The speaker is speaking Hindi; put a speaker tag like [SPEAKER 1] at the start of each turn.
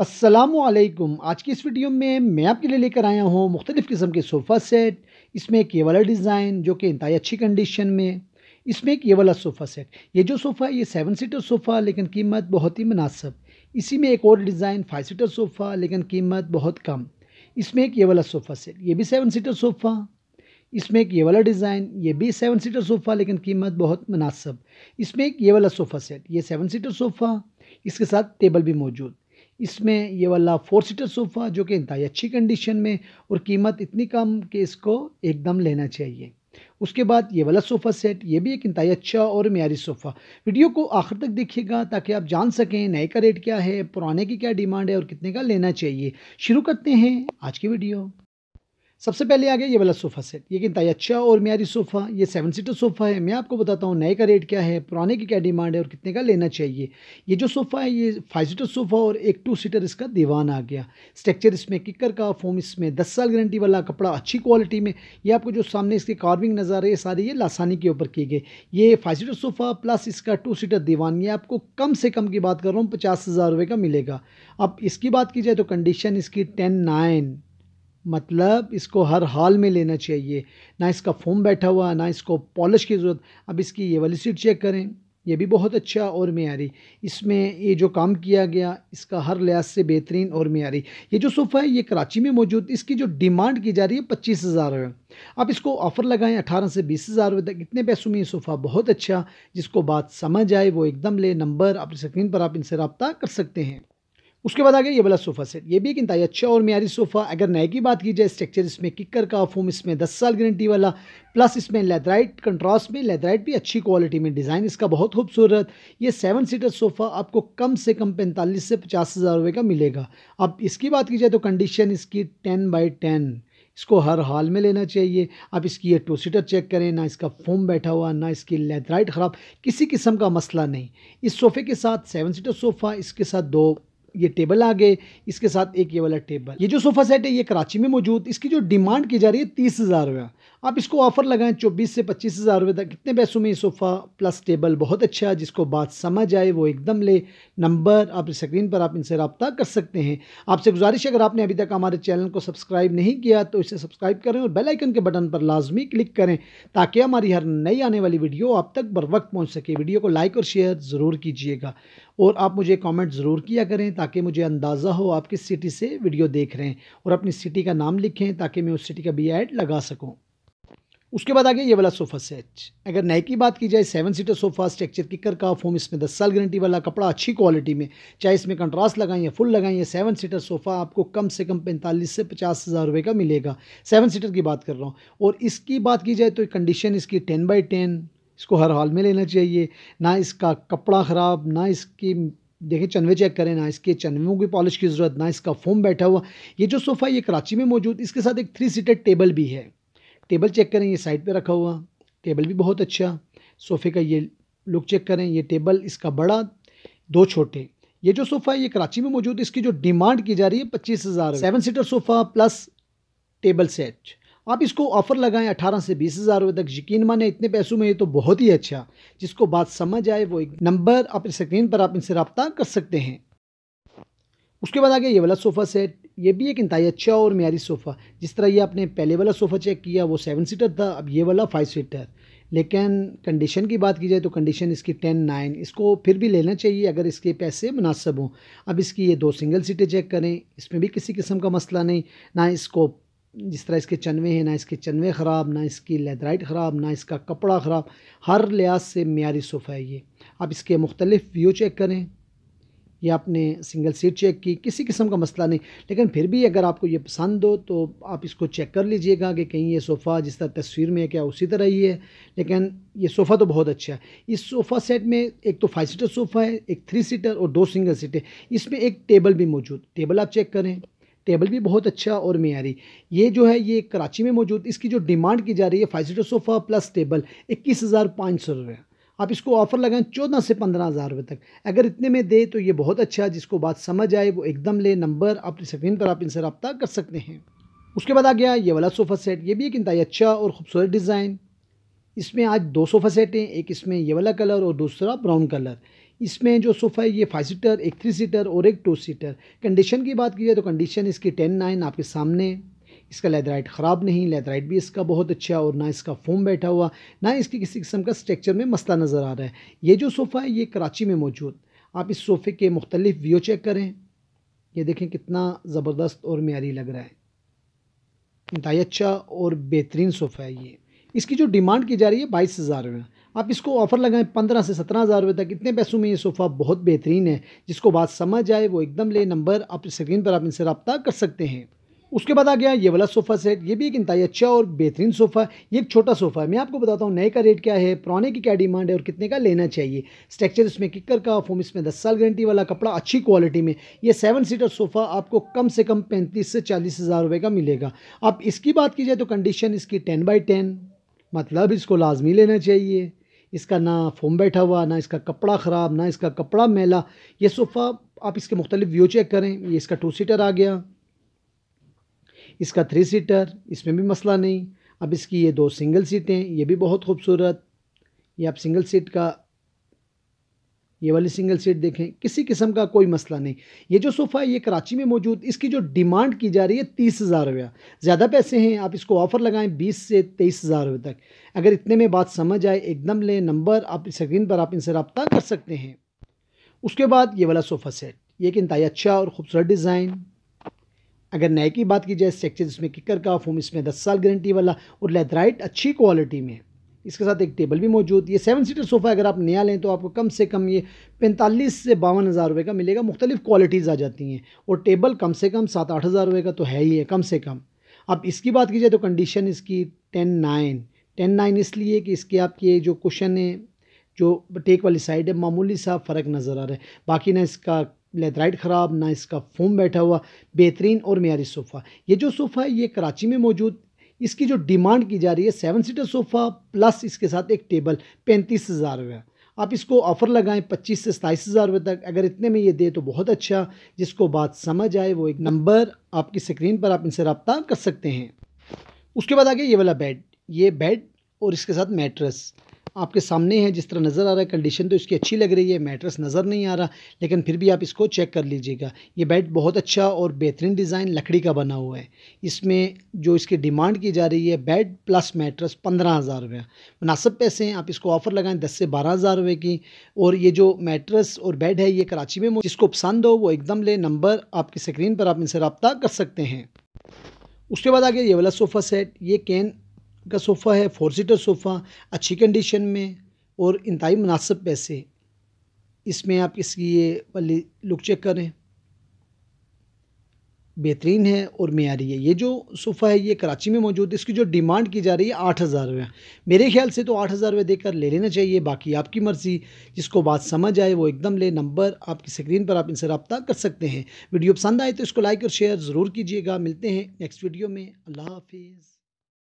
[SPEAKER 1] असलकुम आज की इस वीडियो में मैं आपके लिए लेकर आया हूँ मुख्तलिफ़ किस्म के सोफ़ा सेट इसमें एक ये वाला डिज़ाइन जो कि इंतहाई अच्छी कंडीशन में इसमें एक ये वाला सोफ़ा सेट ये जो सोफ़ा है ये सेवन सीटर सोफ़ा लेकिन कीमत बहुत ही मुनासब इसी में एक और डिज़ाइन फाइव सीटर सोफ़ा लेकिन कीमत बहुत कम इसमें एक ये वाला सोफ़ा सेट ये भी सेवन सीटर सोफ़ा इसमें एक ये वाला डिज़ाइन ये भी सेवन सीटर सोफ़ा लेकिन कीमत बहुत मुनासब इसमें एक ये वाला सोफ़ा सेट ये सेवन सीटर सोफ़ा इसके साथ टेबल भी मौजूद इसमें ये वाला फोर सीटर सोफ़ा जो कि इंतहाई अच्छी कंडीशन में और कीमत इतनी कम कि इसको एकदम लेना चाहिए उसके बाद ये वाला सोफ़ा सेट ये भी एक इंतहाई अच्छा और मीरी सोफ़ा वीडियो को आखिर तक देखिएगा ताकि आप जान सकें नए का रेट क्या है पुराने की क्या डिमांड है और कितने का लेना चाहिए शुरू करते हैं आज की वीडियो सबसे पहले आ गया ये वाला सोफ़ा सेट ये कितना ही अच्छा और मीरी सोफ़ा ये सेवन सीटर सोफ़ा है मैं आपको बताता हूँ नए का रेट क्या है पुराने की क्या डिमांड है और कितने का लेना चाहिए ये जो सोफ़ा है ये फाइव सीटर सोफ़ा और एक टू सीटर इसका दीवान आ गया स्ट्रक्चर इसमें किकर का फोम इसमें दस साल गारंटी वाला कपड़ा अच्छी क्वालिटी में ये आपको जो सामने इसकी कार्विंग नज़र है सारी ये लासानी के ऊपर की गई ये फाइव सीटर सोफ़ा प्लस इसका टू सीटर दीवान ये आपको कम से कम की बात कर रहा हूँ पचास हज़ार रुपये का मिलेगा अब इसकी बात की जाए तो कंडीशन इसकी टेन नाइन मतलब इसको हर हाल में लेना चाहिए ना इसका फोम बैठा हुआ ना इसको पॉलिश की ज़रूरत अब इसकी ये वाली सीट चेक करें ये भी बहुत अच्छा और मीरी इसमें ये जो काम किया गया इसका हर लिहाज से बेहतरीन और मीरी ये जो सोफ़ा है ये कराची में मौजूद इसकी जो डिमांड की जा रही है पच्चीस हज़ार रुपये आप इसको ऑफ़र लगाएं अठारह से बीस हज़ार रुपये तक इतने पैसों में ये सोफ़ा बहुत अच्छा जिसको बात समझ आए वो एकदम ले नंबर अपनी स्क्रीन पर आप इनसे रबता कर सकते हैं उसके बाद आ गया ये वाला सोफ़ा सेट ये भी एक इंतहाई अच्छा और मीरी सोफ़ा अगर नए की बात की जाए स्ट्रक्चर इसमें किकर का फोम इसमें दस साल गारंटी वाला प्लस इसमें लेदराइट कंट्रास्ट में लेदराइट भी अच्छी क्वालिटी में डिज़ाइन इसका बहुत खूबसूरत ये सेवन सीटर सोफ़ा आपको कम से कम पैंतालीस से पचास हज़ार रुपये का मिलेगा अब इसकी बात की जाए तो कंडीशन इसकी टेन बाई टेन इसको हर हाल में लेना चाहिए आप इसकी ये टू सीटर चेक करें ना इसका फोम बैठा हुआ ना इसकी लेदराइट ख़राब किसी किस्म का मसला नहीं इस सोफ़े के साथ सेवन सीटर सोफ़ा इसके साथ दो ये टेबल आ गए इसके साथ एक ये वाला टेबल ये जो सोफ़ा सेट है ये कराची में मौजूद इसकी जो डिमांड की जा रही है तीस हज़ार रुपया आप इसको ऑफ़र लगाएं चौबीस से पच्चीस हज़ार रुपये तक कितने पैसों में ये सोफ़ा प्लस टेबल बहुत अच्छा है जिसको बात समझ आए वो एकदम ले नंबर आप स्क्रीन पर आप इनसे रबता कर सकते हैं आपसे गुजारिश अगर आपने अभी तक हमारे चैनल को सब्सक्राइब नहीं किया तो इसे सब्सक्राइब करें और बेलाइकन के बटन पर लाजमी क्लिक करें ताकि हमारी हर नई आने वाली वीडियो आप तक बर वक्त पहुँच सके वीडियो को लाइक और शेयर ज़रूर कीजिएगा और आप मुझे कमेंट ज़रूर किया करें ताकि मुझे अंदाज़ा हो आप किस सिटी से वीडियो देख रहे हैं और अपनी सिटी का नाम लिखें ताकि मैं उस सिटी का भी ऐड लगा सकूँ उसके बाद आ गया ये वाला सोफा सेट अगर नए की बात की जाए सेवन सीटर सोफा स्ट्रक्चर किकर का फोम इसमें दस साल गारंटी वाला कपड़ा अच्छी क्वालिटी में चाहे इसमें कंट्रास्ट लगाएं या फुल लगाएं या सेवन सीटर सोफा आपको कम से कम पैंतालीस से पचास हज़ार रुपये का मिलेगा सेवन सीटर की बात कर रहा हूँ और इसकी बात की जाए तो कंडीशन इसकी टेन बाई टेन इसको हर हाल में लेना चाहिए ना इसका कपड़ा ख़राब ना इसकी देखें चनवे चेक करें ना इसके चनवों की पॉलिश की ज़रूरत ना इसका फोम बैठा हुआ ये जो सोफ़ा ये कराची में मौजूद इसके साथ एक थ्री सीटर टेबल भी है टेबल चेक करें ये साइड पे रखा हुआ टेबल भी बहुत अच्छा सोफ़े का ये लुक चेक करें ये टेबल इसका बड़ा दो छोटे ये जो सोफ़ा है ये कराची में मौजूद है इसकी जो डिमांड की जा रही है पच्चीस हज़ार seven seater sofa plus table set आप इसको ऑफ़र लगाएं अठारह से बीस हज़ार रुपये तक यकीन माने इतने पैसों में ये तो बहुत ही अच्छा जिसको बात समझ आए वो एक नंबर आप स्क्रीन पर आप इनसे रबता कर सकते हैं उसके बाद आ गया ये वाला सोफ़ा सेट ये भी एक इंतहाई अच्छा और म्यारी सोफ़ा जिस तरह ये आपने पहले वाला सोफ़ा चेक किया वो सेवन सीटर था अब ये वाला फाइव सीटर लेकिन कंडीशन की बात की जाए तो कंडीशन इसकी टेन नाइन इसको फिर भी लेना चाहिए अगर इसके पैसे मुनासब हों अब इसकी ये दो सिंगल सीटें चेक करें इसमें भी किसी किस्म का मसला नहीं ना इसको जिस तरह इसके चनवे हैं ना इसके चनवे ख़राब ना इसकी लेदराइट ख़राब ना इसका कपड़ा ख़राब हर लिहाज से मीरी सोफ़ा है ये आप इसके मुख्तलिफ़ व्यू चेक करें या आपने सिंगल सीट चेक की किसी किस्म का मसला नहीं लेकिन फिर भी अगर आपको ये पसंद हो तो आप इसको चेक कर लीजिएगा कि कहीं ये सोफ़ा जिस तरह तस्वीर में है क्या उसी तरह ही है लेकिन ये सोफ़ा तो बहुत अच्छा है इस सोफ़ा सेट में एक तो फाइव सीटर सोफ़ा है एक थ्री सीटर और दो सिंगल सीटें इसमें एक टेबल भी मौजूद टेबल आप चेक करें टेबल भी बहुत अच्छा और मीरी ये जो है ये कराची में मौजूद इसकी जो डिमांड की जा रही है five seater sofa plus table इक्कीस हज़ार पाँच सौ रुपये आप इसको ऑफ़र लगाएं चौदह से पंद्रह हज़ार रुपये तक अगर इतने में दे तो ये बहुत अच्छा है जिसको बात समझ आए वो एकदम ले नंबर अपनी स्क्रीन पर आप इनसे रब्ता कर सकते हैं उसके बाद आ गया ये वाला सोफ़ा सेट ये भी एक इंतहाई अच्छा और ख़ूबसूरत डिज़ाइन इसमें आज दो सोफ़ा सेट हैं एक इसमें ये वाला कलर और दूसरा ब्राउन कलर इसमें जो सोफ़ा है ये फाइव सीटर एक थ्री सीटर और एक टू सीटर कंडीशन की बात की जाए तो कंडीशन इसकी टेन नाइन आपके सामने इसका लेदराइट ख़राब नहीं लेदराइट भी इसका बहुत अच्छा है और ना इसका फोम बैठा हुआ ना इसकी किसी किस्म का स्ट्रक्चर में मसला नज़र आ रहा है ये जो सोफ़ा है ये कराची में मौजूद आप इस सोफ़े के मुख्तलिफ व्यू चेक करें ये देखें कितना ज़बरदस्त और मीरी लग रहा है ही अच्छा और बेहतरीन सोफ़ा है ये इसकी जो डिमांड की जा रही है बाईस हज़ार रुपये आप इसको ऑफ़र लगाएं पंद्रह से सत्रह हज़ार रुपये तक इतने पैसों में ये सोफ़ा बहुत बेहतरीन है जिसको बात समझ आए वो एकदम ले नंबर आप स्क्रीन पर आप इनसे रबता कर सकते हैं उसके बाद आ गया ये वाला सोफ़ा सेट ये भी एक इंतहाई अच्छा और बेहतरीन सोफ़ा ये एक छोटा सोफ़ा है मैं आपको बताता हूँ नए का रेट क्या है पुराने की क्या डिमांड है और कितने का लेना चाहिए स्ट्रक्चर इसमें किकर का फोम इसमें दस साल गारंटी वाला कपड़ा अच्छी क्वालिटी में ये सेवन सीटर सोफ़ा आपको कम से कम पैंतीस से चालीस हज़ार रुपये का मिलेगा अब इसकी बात की जाए तो कंडीशन इसकी टेन बाई टेन मतलब इसको लाजमी लेना चाहिए इसका ना फोम बैठा हुआ ना इसका कपड़ा ख़राब ना इसका कपड़ा मेला ये सोफ़ा आप इसके मुख्तलिफ व्यू चेक करें ये इसका टू सीटर आ गया इसका थ्री सीटर इसमें भी मसला नहीं अब इसकी ये दो सिंगल सीटें ये भी बहुत खूबसूरत ये आप सिंगल सीट का ये वाली सिंगल सीट देखें किसी किस्म का कोई मसला नहीं ये जो सोफ़ा है ये कराची में मौजूद इसकी जो डिमांड की जा रही है तीस हज़ार रुपया ज़्यादा पैसे हैं आप इसको ऑफ़र लगाएं बीस से तेईस हज़ार रुपये तक अगर इतने में बात समझ आए एकदम लें नंबर आप स्क्रीन पर आप इनसे रबता कर सकते हैं उसके बाद ये वाला सोफ़ा सेट ये एक अच्छा और ख़ूबसूरत डिज़ाइन अगर नए की बात की जाए स्ट्रक्चर इसमें किकर का फोम इसमें दस साल गारंटी वाला और लेदराइट अच्छी क्वालिटी में इसके साथ एक टेबल भी मौजूद ये सेवन सीटर सोफ़ा अगर आप नया लें तो आपको कम से कम ये पैंतालीस से बावन हज़ार रुपये का मिलेगा मुख्तलिफ़ क्वालिटीज़ आ जाती हैं और टेबल कम से कम सात आठ हज़ार रुपये का तो है ही है कम से कम अब इसकी बात की जाए तो कंडीशन इसकी टेन नाइन टेन नाइन इसलिए कि इसके आपके जो क्वेश्चन है जो टेक वाली साइड है मामूली सा फ़र्क नज़र आ रहा है बाकी ना इसका लेदराइट ख़राब ना इसका फोम बैठा हुआ बेहतरीन और मीरी सोफ़ा ये जो सोफ़ा है ये कराची में मौजूद इसकी जो डिमांड की जा रही है सेवन सीटर सोफ़ा प्लस इसके साथ एक टेबल पैंतीस हज़ार रुपये आप इसको ऑफ़र लगाएं पच्चीस से सताईस हज़ार रुपये तक अगर इतने में ये दे तो बहुत अच्छा जिसको बात समझ आए वो एक नंबर आपकी स्क्रीन पर आप इनसे रबता कर सकते हैं उसके बाद आ गया ये वाला बेड ये बेड और इसके साथ मेट्रस आपके सामने है जिस तरह नज़र आ रहा है कंडीशन तो इसकी अच्छी लग रही है मैट्रेस नज़र नहीं आ रहा लेकिन फिर भी आप इसको चेक कर लीजिएगा ये बेड बहुत अच्छा और बेहतरीन डिज़ाइन लकड़ी का बना हुआ है इसमें जो इसकी डिमांड की जा रही है बेड प्लस मैट्रेस पंद्रह हज़ार रुपया मुनासब पैसे हैं आप इसको ऑफ़र लगाएं दस से बारह हज़ार रुपये की और ये जो मैट्रेस और बेड है ये कराची में जिसको पसंद हो वो एकदम ले नंबर आपकी स्क्रीन पर आप इनसे रबता कर सकते हैं उसके बाद आ गया ये वाला सोफ़ा सेट ये कैन का सोफ़ा है फोर सीटर सोफ़ा अच्छी कंडीशन में और इंतई मुनासिब पैसे इसमें आप इसकी ये वाली लुक चेक करें बेहतरीन है और मैारी है ये जो सोफ़ा है ये कराची में मौजूद है इसकी जो डिमांड की जा रही है आठ हज़ार रुपये मेरे ख्याल से तो आठ हज़ार रुपये देकर ले लेना चाहिए बाकी आपकी मर्ज़ी जिसको बात समझ आए वो एकदम ले नंबर आपकी स्क्रीन पर आप इनसे रब्ता कर सकते हैं वीडियो पसंद आए तो इसको लाइक और शेयर ज़रूर कीजिएगा मिलते हैं नेक्स्ट वीडियो में अल्लाह हाफिज़